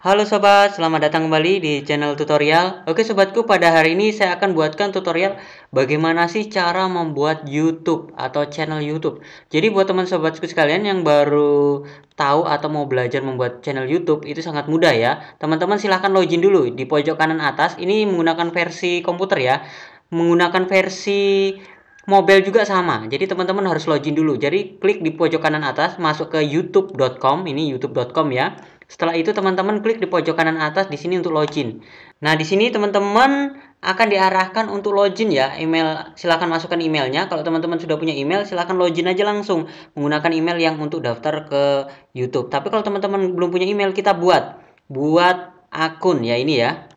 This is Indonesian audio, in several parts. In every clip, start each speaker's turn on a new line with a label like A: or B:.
A: Halo sobat, selamat datang kembali di channel tutorial. Oke sobatku, pada hari ini saya akan buatkan tutorial bagaimana sih cara membuat YouTube atau channel YouTube. Jadi buat teman sobatku sekalian yang baru tahu atau mau belajar membuat channel YouTube itu sangat mudah ya. Teman-teman silahkan login dulu di pojok kanan atas. Ini menggunakan versi komputer ya, menggunakan versi Mobile juga sama. Jadi teman-teman harus login dulu. Jadi klik di pojok kanan atas masuk ke youtube.com. Ini youtube.com ya. Setelah itu teman-teman klik di pojok kanan atas di sini untuk login. Nah, di sini teman-teman akan diarahkan untuk login ya email silahkan masukkan emailnya kalau teman-teman sudah punya email silahkan login aja langsung menggunakan email yang untuk daftar ke YouTube tapi kalau teman-teman belum punya email kita buat buat akun ya ini ya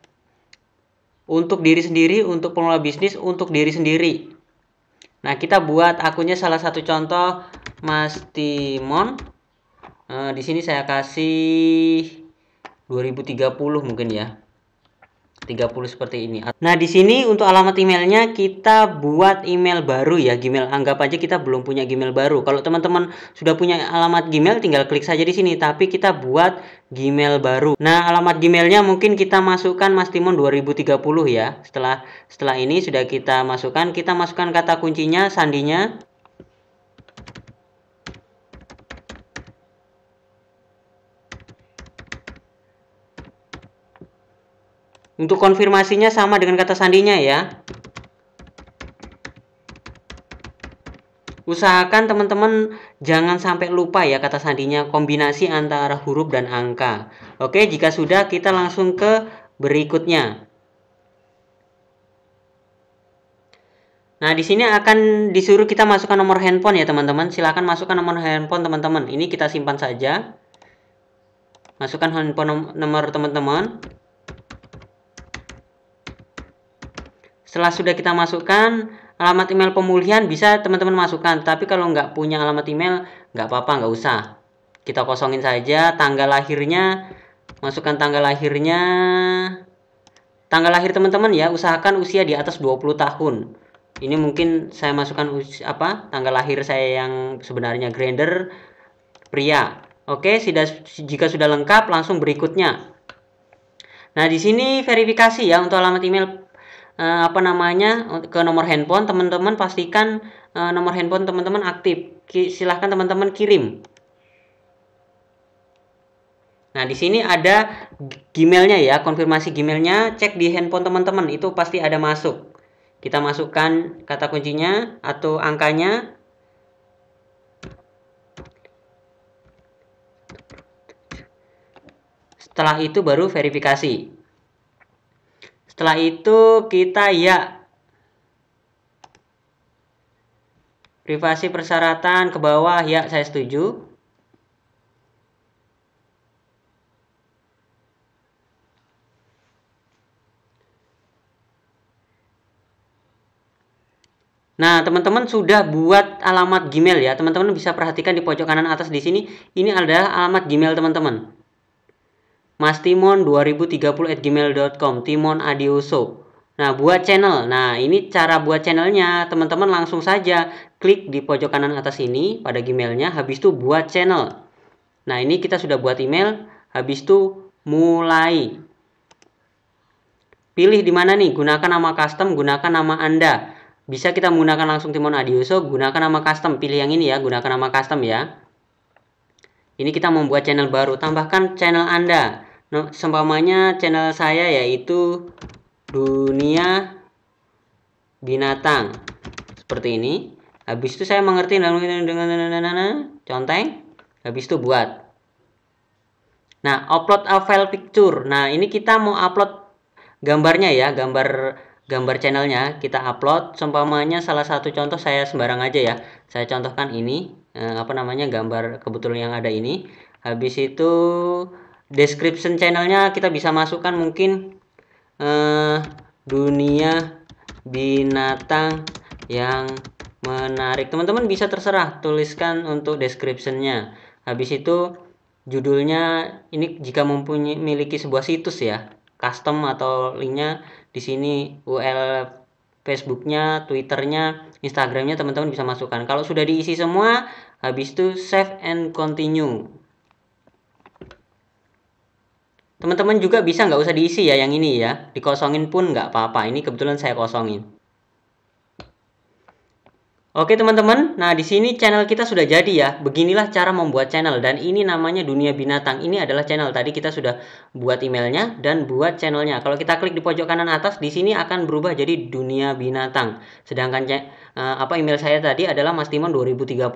A: untuk diri sendiri untuk pengelola bisnis untuk diri sendiri Nah, kita buat akunnya salah satu contoh Mas Timon. Nah, di sini saya kasih 2030 mungkin ya. 30 seperti ini. Nah, di sini untuk alamat emailnya kita buat email baru ya, Gmail. Anggap aja kita belum punya Gmail baru. Kalau teman-teman sudah punya alamat Gmail tinggal klik saja di sini, tapi kita buat Gmail baru. Nah, alamat Gmailnya mungkin kita masukkan Mas Timon 2030 ya. Setelah setelah ini sudah kita masukkan, kita masukkan kata kuncinya, sandinya Untuk konfirmasinya sama dengan kata sandinya ya. Usahakan teman-teman jangan sampai lupa ya kata sandinya kombinasi antara huruf dan angka. Oke, jika sudah kita langsung ke berikutnya. Nah, di sini akan disuruh kita masukkan nomor handphone ya teman-teman. Silahkan masukkan nomor handphone teman-teman. Ini kita simpan saja. Masukkan handphone nomor teman-teman. Setelah sudah kita masukkan alamat email pemulihan bisa teman-teman masukkan. Tapi kalau nggak punya alamat email nggak apa-apa nggak usah. Kita kosongin saja tanggal lahirnya. Masukkan tanggal lahirnya. Tanggal lahir teman-teman ya usahakan usia di atas 20 tahun. Ini mungkin saya masukkan usia, apa tanggal lahir saya yang sebenarnya grander pria. Oke, sudah jika sudah lengkap langsung berikutnya. Nah, di sini verifikasi ya untuk alamat email uh, apa namanya ke nomor handphone teman-teman pastikan uh, nomor handphone teman-teman aktif Ki silahkan teman-teman kirim nah di sini ada gmailnya ya konfirmasi gmailnya cek di handphone teman-teman itu pasti ada masuk kita masukkan kata kuncinya atau angkanya setelah itu baru verifikasi setelah itu kita ya privasi persyaratan ke bawah ya saya setuju. Nah, teman-teman sudah buat alamat Gmail ya. Teman-teman bisa perhatikan di pojok kanan atas di sini, ini adalah alamat Gmail teman-teman. Mas Timon 2030gmailcom Timon Adiuso. Nah, buat channel. Nah, ini cara buat channelnya. Teman-teman langsung saja klik di pojok kanan atas ini pada Gmailnya. Habis itu buat channel. Nah, ini kita sudah buat email. Habis itu mulai. Pilih di mana nih? Gunakan nama custom, gunakan nama Anda. Bisa kita menggunakan langsung Timon Adiuso, gunakan nama custom. Pilih yang ini ya, gunakan nama custom ya. Ini kita membuat channel baru. Tambahkan channel Anda no, channel saya yaitu dunia binatang seperti ini habis itu saya mengerti dengan conteng habis itu buat nah upload a file picture nah ini kita mau upload gambarnya ya gambar gambar channelnya kita upload Sempamanya salah satu contoh saya sembarang aja ya saya contohkan ini eh, apa namanya gambar kebetulan yang ada ini habis itu description channelnya kita bisa masukkan mungkin eh, dunia binatang yang menarik teman-teman bisa terserah tuliskan untuk descriptionnya habis itu judulnya ini jika mempunyai miliki sebuah situs ya custom atau linknya di sini URL Facebooknya Twitternya Instagramnya teman-teman bisa masukkan kalau sudah diisi semua habis itu save and continue Teman-teman juga bisa nggak usah diisi ya yang ini ya. Dikosongin pun nggak apa-apa. Ini kebetulan saya kosongin. Oke teman-teman, nah di sini channel kita sudah jadi ya. Beginilah cara membuat channel dan ini namanya Dunia Binatang. Ini adalah channel tadi kita sudah buat emailnya dan buat channelnya. Kalau kita klik di pojok kanan atas, di sini akan berubah jadi Dunia Binatang. Sedangkan eh, apa email saya tadi adalah Mas Timon 2030.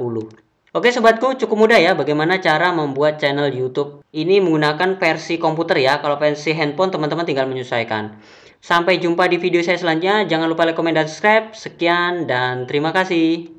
A: Oke sobatku, cukup mudah ya bagaimana cara membuat channel YouTube. Ini menggunakan versi komputer ya, kalau versi handphone teman-teman tinggal menyesuaikan. Sampai jumpa di video saya selanjutnya, jangan lupa like, komen, dan subscribe. Sekian dan terima kasih.